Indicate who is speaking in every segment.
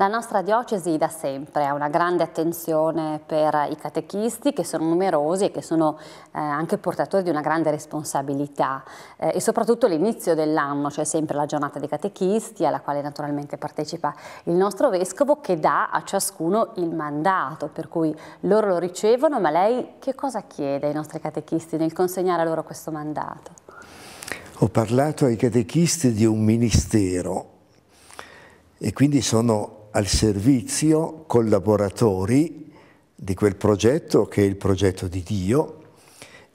Speaker 1: La nostra diocesi da sempre ha una grande attenzione per i catechisti che sono numerosi e che sono eh, anche portatori di una grande responsabilità eh, e soprattutto l'inizio dell'anno, cioè sempre la giornata dei catechisti alla quale naturalmente partecipa il nostro vescovo che dà a ciascuno il mandato, per cui loro lo ricevono, ma lei che cosa chiede ai nostri catechisti nel consegnare a loro questo mandato?
Speaker 2: Ho parlato ai catechisti di un ministero e quindi sono al servizio collaboratori di quel progetto che è il progetto di Dio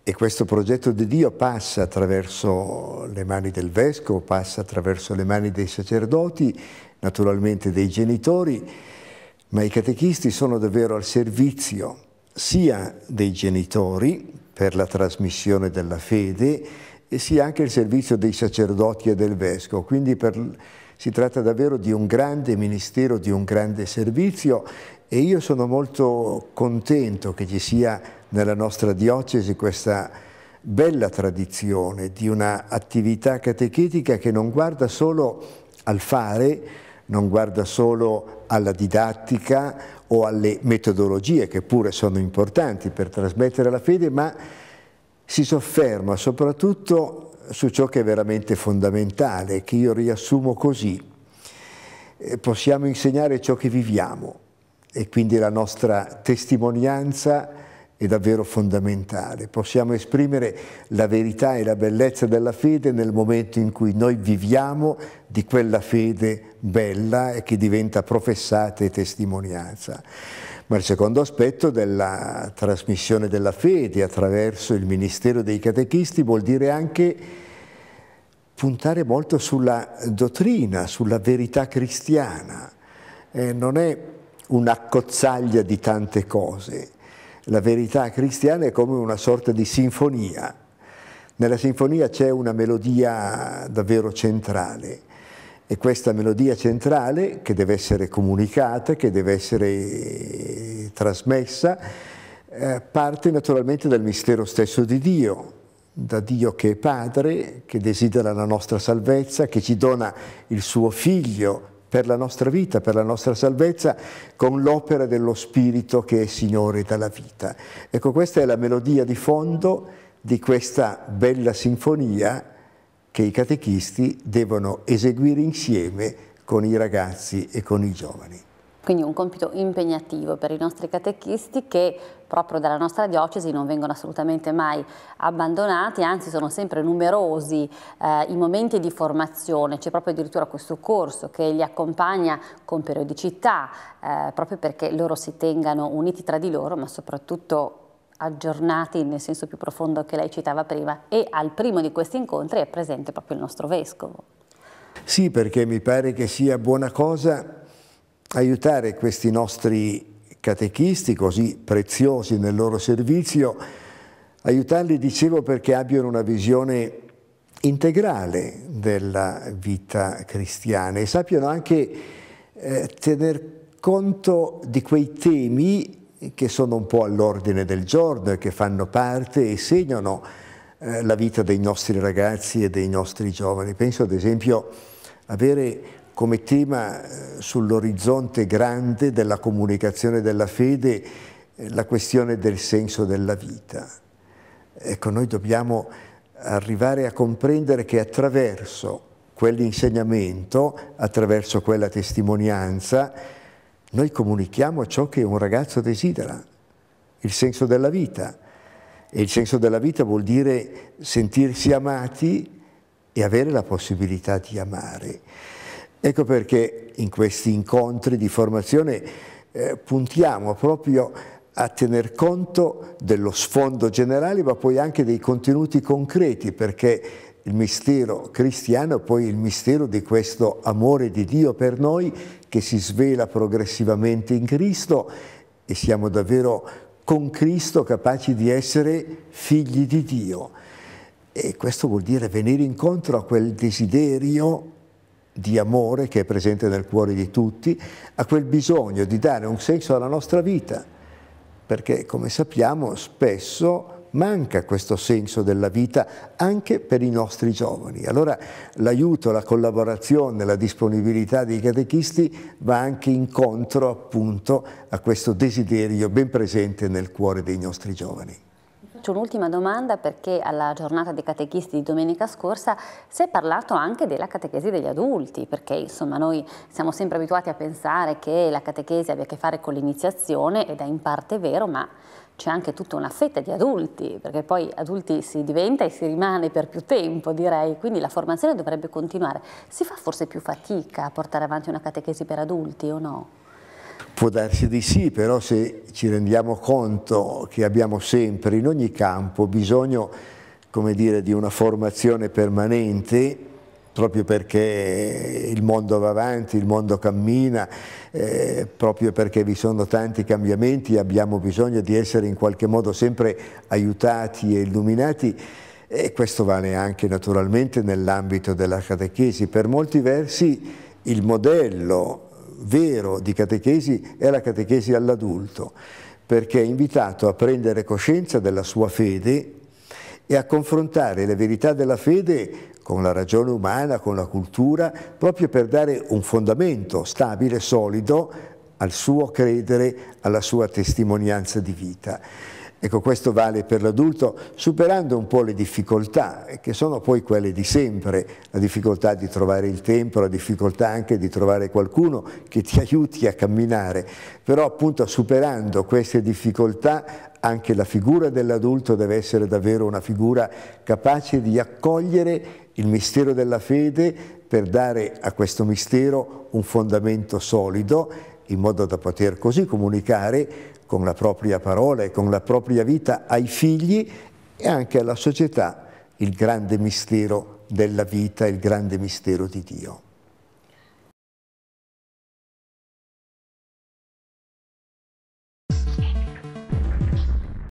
Speaker 2: e questo progetto di Dio passa attraverso le mani del vescovo, passa attraverso le mani dei sacerdoti, naturalmente dei genitori, ma i catechisti sono davvero al servizio sia dei genitori per la trasmissione della fede, e sia anche al servizio dei sacerdoti e del vescovo, quindi per si tratta davvero di un grande ministero, di un grande servizio e io sono molto contento che ci sia nella nostra diocesi questa bella tradizione di un'attività catechetica che non guarda solo al fare, non guarda solo alla didattica o alle metodologie che pure sono importanti per trasmettere la fede, ma si sofferma soprattutto su ciò che è veramente fondamentale, che io riassumo così. Eh, possiamo insegnare ciò che viviamo e quindi la nostra testimonianza è davvero fondamentale. Possiamo esprimere la verità e la bellezza della fede nel momento in cui noi viviamo di quella fede bella e che diventa professata e testimonianza. Ma il secondo aspetto della trasmissione della fede attraverso il ministero dei catechisti vuol dire anche puntare molto sulla dottrina, sulla verità cristiana. Eh, non è un'accozzaglia di tante cose, la verità cristiana è come una sorta di sinfonia. Nella sinfonia c'è una melodia davvero centrale e questa melodia centrale che deve essere comunicata, che deve essere eh, trasmessa, eh, parte naturalmente dal mistero stesso di Dio, da Dio che è Padre, che desidera la nostra salvezza, che ci dona il suo Figlio per la nostra vita, per la nostra salvezza, con l'opera dello Spirito che è Signore dalla vita. Ecco, questa è la melodia di fondo di questa bella sinfonia che i catechisti devono eseguire insieme con i ragazzi e con i giovani.
Speaker 1: Quindi un compito impegnativo per i nostri catechisti che proprio dalla nostra diocesi non vengono assolutamente mai abbandonati, anzi sono sempre numerosi eh, i momenti di formazione, c'è proprio addirittura questo corso che li accompagna con periodicità, eh, proprio perché loro si tengano uniti tra di loro, ma soprattutto aggiornati nel senso più profondo che lei citava prima e al primo di questi incontri è presente proprio il nostro vescovo.
Speaker 2: Sì, perché mi pare che sia buona cosa aiutare questi nostri catechisti così preziosi nel loro servizio, aiutarli, dicevo, perché abbiano una visione integrale della vita cristiana e sappiano anche eh, tener conto di quei temi che sono un po' all'ordine del giorno e che fanno parte e segnano eh, la vita dei nostri ragazzi e dei nostri giovani. Penso ad esempio avere come tema eh, sull'orizzonte grande della comunicazione della fede eh, la questione del senso della vita. Ecco, noi dobbiamo arrivare a comprendere che attraverso quell'insegnamento, attraverso quella testimonianza, noi comunichiamo ciò che un ragazzo desidera, il senso della vita. E il senso della vita vuol dire sentirsi amati e avere la possibilità di amare. Ecco perché in questi incontri di formazione eh, puntiamo proprio a tener conto dello sfondo generale ma poi anche dei contenuti concreti perché il mistero cristiano è poi il mistero di questo amore di Dio per noi che si svela progressivamente in Cristo e siamo davvero con Cristo capaci di essere figli di Dio. E questo vuol dire venire incontro a quel desiderio di amore che è presente nel cuore di tutti, a quel bisogno di dare un senso alla nostra vita, perché come sappiamo spesso manca questo senso della vita anche per i nostri giovani. Allora l'aiuto, la collaborazione, la disponibilità dei catechisti va anche incontro appunto a questo desiderio ben presente nel cuore dei nostri giovani
Speaker 1: faccio un'ultima domanda perché alla giornata dei catechisti di domenica scorsa si è parlato anche della catechesi degli adulti, perché insomma noi siamo sempre abituati a pensare che la catechesi abbia a che fare con l'iniziazione ed è in parte vero, ma c'è anche tutta una fetta di adulti, perché poi adulti si diventa e si rimane per più tempo, direi, quindi la formazione dovrebbe continuare. Si fa forse più fatica a portare avanti una catechesi per adulti o no?
Speaker 2: Può darsi di sì, però se ci rendiamo conto che abbiamo sempre in ogni campo bisogno come dire, di una formazione permanente, proprio perché il mondo va avanti, il mondo cammina, eh, proprio perché vi sono tanti cambiamenti, abbiamo bisogno di essere in qualche modo sempre aiutati e illuminati e questo vale anche naturalmente nell'ambito della catechesi. Per molti versi il modello vero di catechesi è la catechesi all'adulto, perché è invitato a prendere coscienza della sua fede e a confrontare le verità della fede con la ragione umana, con la cultura, proprio per dare un fondamento stabile, solido al suo credere, alla sua testimonianza di vita. Ecco, questo vale per l'adulto, superando un po' le difficoltà, eh, che sono poi quelle di sempre, la difficoltà di trovare il tempo, la difficoltà anche di trovare qualcuno che ti aiuti a camminare, però appunto superando queste difficoltà anche la figura dell'adulto deve essere davvero una figura capace di accogliere il mistero della fede per dare a questo mistero un fondamento solido in modo da poter così comunicare con la propria parola e con la propria vita ai figli e anche alla società il grande mistero della vita, il grande mistero di Dio.